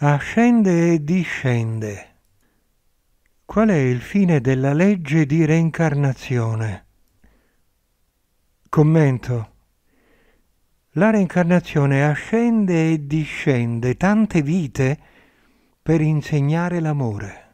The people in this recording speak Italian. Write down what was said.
ascende e discende. Qual è il fine della legge di reincarnazione? Commento. La reincarnazione ascende e discende tante vite per insegnare l'amore.